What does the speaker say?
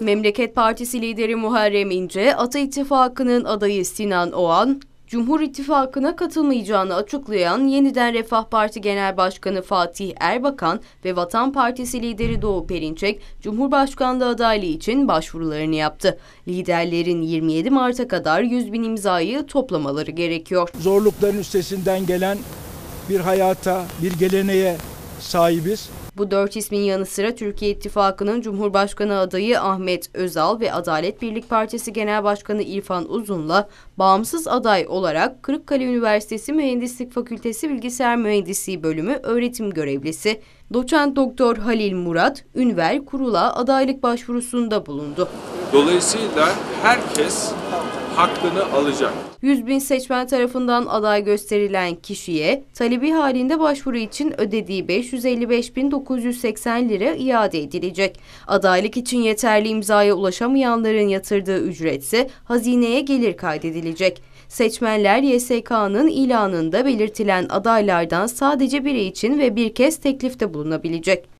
Memleket Partisi lideri Muharrem İnce, Ata İttifakı'nın adayı Sinan Oğan, Cumhur İttifakı'na katılmayacağını açıklayan Yeniden Refah Parti Genel Başkanı Fatih Erbakan ve Vatan Partisi lideri Doğu Perinçek, Cumhurbaşkanlığı adaylığı için başvurularını yaptı. Liderlerin 27 Mart'a kadar 100 bin imzayı toplamaları gerekiyor. Zorlukların üstesinden gelen bir hayata, bir geleneğe sahibiz. Bu dört ismin yanı sıra Türkiye İttifakı'nın Cumhurbaşkanı adayı Ahmet Özal ve Adalet Birlik Partisi Genel Başkanı İrfan Uzun'la bağımsız aday olarak Kırıkkale Üniversitesi Mühendislik Fakültesi Bilgisayar Mühendisliği Bölümü öğretim görevlisi Doçent Doktor Halil Murat, Ünver Kurul'a adaylık başvurusunda bulundu. Dolayısıyla herkes hakkını alacak. 100 bin seçmen tarafından aday gösterilen kişiye talebi halinde başvuru için ödediği 555.980 lira iade edilecek. Adaylık için yeterli imzaya ulaşamayanların yatırdığı ücretse hazineye gelir kaydedilecek. Seçmenler YSK'nın ilanında belirtilen adaylardan sadece biri için ve bir kez teklifte bulunabilecek.